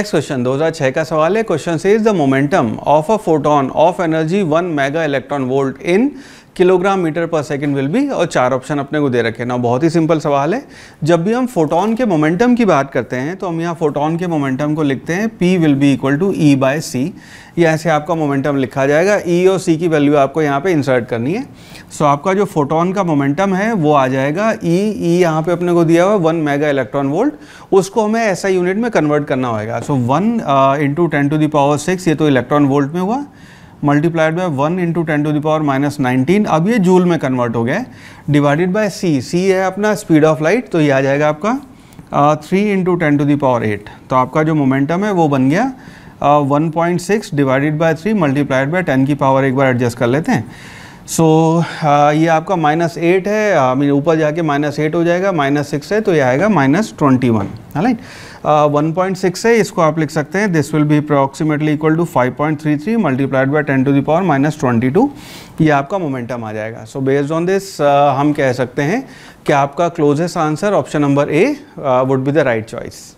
next question 2006 का सवाल है क्वेश्चन से is the momentum of a photon of energy 1 mega electron volt in kilogram metre per second will be और चार option अपने को दे रखे ना बहुत ही सिंपल सवाल है जब भी हम फोटोन के मोमेंटम की बात करते हैं तो हम यहाँ फोटोन के मोमेंटम को लिखते हैं P will be equal to E by C या ऐसे आपका मोमेंटम लिखा जाएगा ई e और सी की वैल्यू आपको यहाँ पे इंसर्ट करनी है सो आपका जो फोटोन का मोमेंटम है वो आ जाएगा ई e, ई e यहाँ पे अपने को दिया हुआ है वन मेगा इलेक्ट्रॉन वोल्ट उसको हमें ऐसा यूनिट में कन्वर्ट करना होगा so one into ten to the power six ये तो इलेक्ट्रॉन वोल्ट में हुआ multiplied by one into ten to the power minus nineteen अब ये जूल में कन्वर्ट हो गया डिवाइडेड बाय सी सी है अपना स्पीड ऑफ लाइट तो ये आ जाएगा आपका three into ten to the power eight तो आपका जो मोमेंटम है वो बन गया one point six divided by three multiplied by ten की पावर एक बार एडजस्ट कर लेते हैं सो so, uh, ये आपका माइनस एट है आई मीन ऊपर जाके माइनस एट हो जाएगा माइनस सिक्स है तो ये आएगा माइनस ट्वेंटी वन है राइट वन पॉइंट सिक्स है इसको आप लिख सकते हैं this will be approximately equal to five point three three multiplied by ten to the power minus twenty two ये आपका मोमेंटम आ जाएगा सो बेस्ड ऑन दिस हम कह सकते हैं कि आपका closest answer option number A would be the right choice